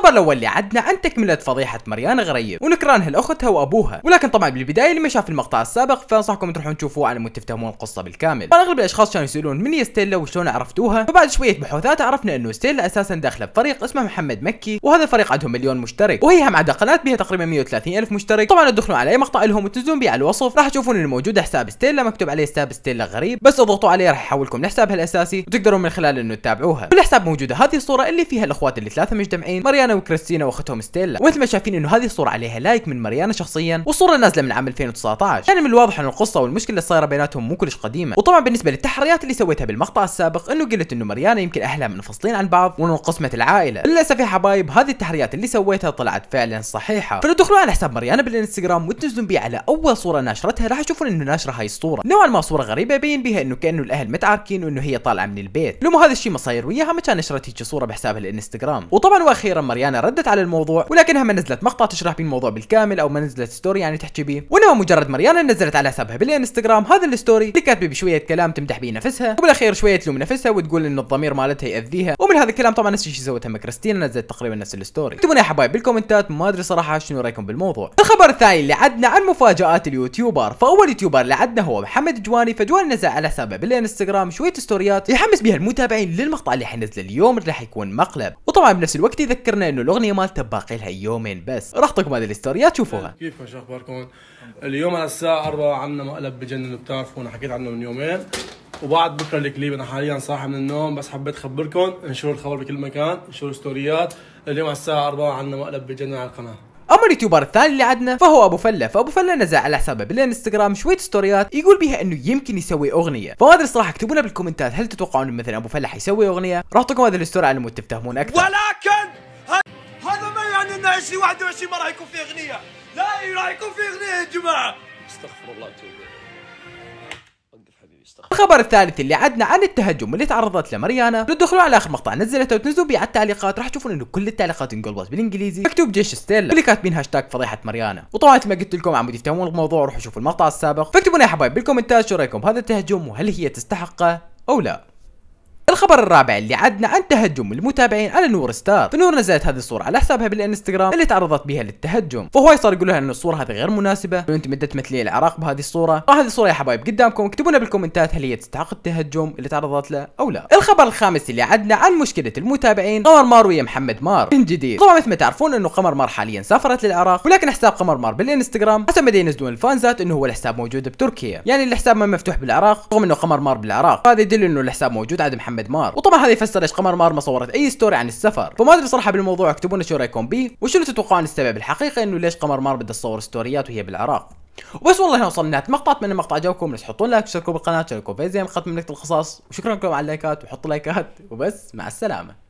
الخبر الاول اللي عدنا عن تكمله فضيحه مريان غريب ونكرانها لاختها وابوها ولكن طبعا بالبدايه اللي ما شاف المقطع السابق فانصحكم تروحون تشوفوه على مود تفهمون القصه بالكامل طبعا اغلب الاشخاص كانوا يسالون من هي ستيلا وشلون عرفتوها فبعد شويه بحوثات عرفنا انه ستيلا اساسا داخله بفريق اسمه محمد مكي وهذا الفريق عندهم مليون مشترك وهي هم عندها قناه بها تقريبا 130 الف مشترك طبعا تدخلون على اي مقطع لهم وتنزلون بيه على الوصف راح تشوفون انه موجود حساب ستيلا مكتوب عليه حساب ستيلا غريب بس اضغطوا عليه راح يحولكم لحسابها الاساسي وتقدرون من خلاله انه تتابعوها بالحساب موجوده هذه الصوره اللي فيها الاخوات اللي ثلاثه مجتمعين ماريانا وكريستينا واختهم ستيلا ومثل ما شايفين انه هذه الصوره عليها لايك من ماريانا شخصيا والصوره نازله من عام 2019 يعني من الواضح ان القصه والمشكله اللي صايره بيناتهم مو كلش قديمه وطبعا بالنسبه للتحريات اللي سويتها بالمقطع السابق انه قلت انه ماريانا يمكن اهلها منفصلين عن بعض وانه انقسمت العائله للاسف يا حبايب هذه التحريات اللي سويتها طلعت فعلا صحيحه فلو تدخلون على حساب ماريانا بالانستغرام وتنزلون بيه على اول صوره نشرتها راح تشوفون انه ناشره هاي الصوره نوعا ما صوره غريبه يبين بها انه كانه الاهل متعاركين وانه هي طالعه من البيت لو مو هذا الشيء ما صاير وياها ما كان نشرت هيك صوره بحسابها الانستغرام وطبعا واخيرا ماريانا ردت على الموضوع ولكنها ما نزلت مقطع تشرح به الموضوع بالكامل او ما نزلت ستوري يعني تحكي به وانما مجرد ماريانا نزلت على حسابها بالانستغرام هذا الستوري اللي كاتبه بشويه كلام تمدح به نفسها وبالاخير شويه تلوم نفسها وتقول ان الضمير مالتها ياذيها ومن هذا الكلام طبعا نفس الشيء سوتها كريستينا نزلت تقريبا نفس الستوري اكتبوا يا حبايب بالكومنتات ما ادري صراحه شنو رايكم بالموضوع الخبر الثاني اللي عدنا عن مفاجات اليوتيوبر فاول يوتيوبر اللي عدنا هو محمد جواني فجواني نزل على حسابه بالانستغرام شويه ستوريات يحمس بها المتابعين للمقطع اللي حينزله اليوم اللي راح يكون مقلب وطبعا بنفس الوقت يذكرنا قلنا انه الاغنيه مالته باقي لها يومين بس راح اعطيكم هذه الاستوريات تشوفوها إيه، كيف شو اخباركم؟ اليوم على الساعه 4 عندنا مقلب بجنن بتعرفوا انا حكيت عنه من يومين وبعد بكره الكليب انا حاليا صاحي من النوم بس حبيت اخبركم انشر الخبر بكل مكان انشر ستوريات اليوم على الساعه 4 عندنا مقلب بجنن على القناه اما اليوتيوبر الثاني اللي عندنا فهو ابو فله فابو فله نزل على حسابه بالانستغرام شويه ستوريات يقول بها انه يمكن يسوي اغنيه فما ادري صراحه اكتبوا لنا بالكومنتات هل تتوقعون مثلا ابو فله حيسوي اغنيه راح اعطيكم هذه الستوري على مود تفهمون اكثر ولكن عندنا 21 ما راح يكون فيه اغنيه لا راح يكون فيه اغنيه يا جماعه استغفر الله توبه الخبر الثالث اللي عدنا عن التهجم اللي تعرضت له مريانا لو تدخلوا على اخر مقطع نزلته وتنزلوا بيه على التعليقات راح تشوفون انه كل التعليقات انقلبت بالانجليزي مكتوب جيش ستيلا اللي كاتبين هاشتاج فضيحه مريانا وطبعا مثل ما قلت لكم عمود تفهمون الموضوع روحوا شوفوا المقطع السابق فاكتبوا لنا يا حبايب بالكومنتات شو رايكم بهذا التهجم وهل هي تستحقه او لا الخبر الرابع اللي عدنا عن تهجم المتابعين على نور ستار فنور نزلت هذه الصوره على حسابها بالانستغرام اللي تعرضت بها للتهجم فهو صار يقول لها ان الصوره هذه غير مناسبه وانت مدة مثلي العراق بهذه الصوره وهذه الصوره يا حبايب قدامكم اكتبوا لنا بالكومنتات هل هي تستحق التهجم اللي تعرضت له او لا الخبر الخامس اللي عدنا عن مشكله المتابعين قمر مار ويا محمد مار من جديد طبعا مثل ما تعرفون انه قمر مار حاليا سافرت للعراق ولكن حساب قمر مار بالانستغرام حسب ما ينزلون الفانزات انه هو الحساب موجود بتركيا يعني الحساب ما مفتوح بالعراق رغم انه قمر مار بالعراق هذا يدل انه الحساب موجود عند محمد مار وطبعا هذا يفسر ليش قمر مار ما صورت اي ستوري عن السفر فما ادري صراحه بالموضوع اكتبوا لنا شو رايكم به وشو اللي تتوقعون السبب الحقيقي انه ليش قمر مار بدها تصور ستوريات وهي بالعراق وبس والله هنا وصلنا نهايه المقطع اتمنى المقطع عجبكم لا تحطون لايك وتشتركوا بالقناه تشاركوا في زي مقطع من الخصاص وشكرا لكم على اللايكات وحطوا لايكات وبس مع السلامه